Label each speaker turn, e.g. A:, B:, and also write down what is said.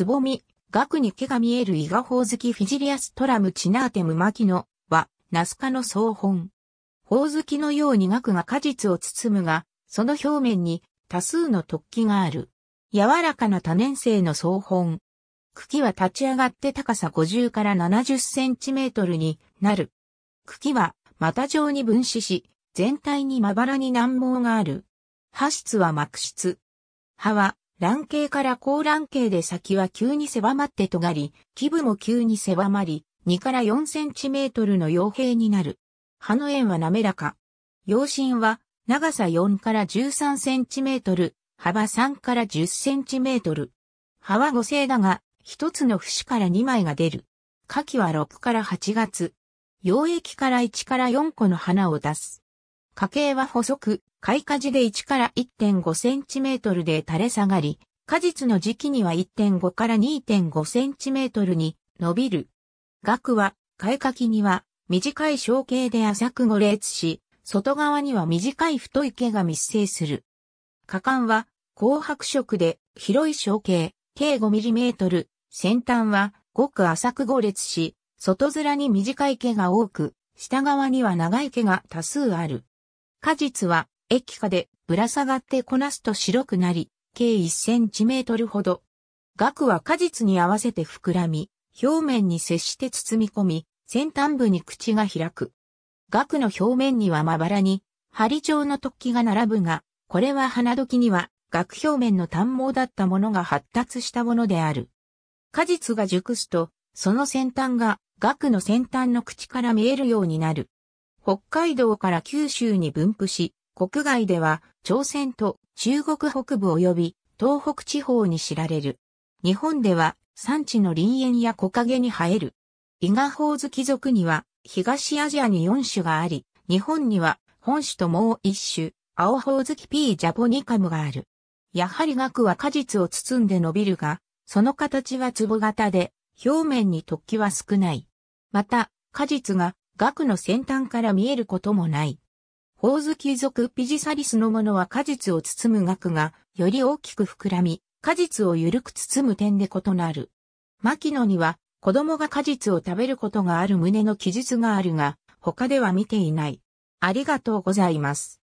A: つぼみ、額に毛が見える伊賀宝月フィジリアストラムチナーテム牧野は、ナスカの総本。宝月のように額が果実を包むが、その表面に多数の突起がある。柔らかな多年生の総本。茎は立ち上がって高さ50から70センチメートルになる。茎は股状に分子し、全体にまばらに難毛がある。葉質は膜質。葉は卵形から高卵形で先は急に狭まって尖り、基部も急に狭まり、2から4センチメートルの傭兵になる。葉の円は滑らか。陽芯は長さ4から13センチメートル、幅3から10センチメートル。葉は五星だが、一つの節から2枚が出る。花期は6から8月。溶液から1から4個の花を出す。家系は細く、開花時で1から1.5センチメートルで垂れ下がり、果実の時期には1.5から2.5センチメートルに伸びる。額は、開花期には短い小径で浅く5列し、外側には短い太い毛が密生する。果敢は紅白色で広い小径、計 5mm、先端はごく浅く5列し、外面に短い毛が多く、下側には長い毛が多数ある。果実は液化でぶら下がってこなすと白くなり、計1センチメートルほど。額は果実に合わせて膨らみ、表面に接して包み込み、先端部に口が開く。額の表面にはまばらに、針状の突起が並ぶが、これは花時には、額表面の短毛だったものが発達したものである。果実が熟すと、その先端が、額の先端の口から見えるようになる。北海道から九州に分布し、国外では朝鮮と中国北部及び東北地方に知られる。日本では産地の林園や木陰に生える。伊賀ホ月ズ族には東アジアに4種があり、日本には本種ともう1種、青ホ月ズキ P ジャポニカムがある。やはり額は果実を包んで伸びるが、その形は壺型で、表面に突起は少ない。また、果実が額の先端から見えることもない。宝月ズ属ピジサリスのものは果実を包む額がより大きく膨らみ、果実を緩く包む点で異なる。牧野には子供が果実を食べることがある旨の記述があるが、他では見ていない。ありがとうございます。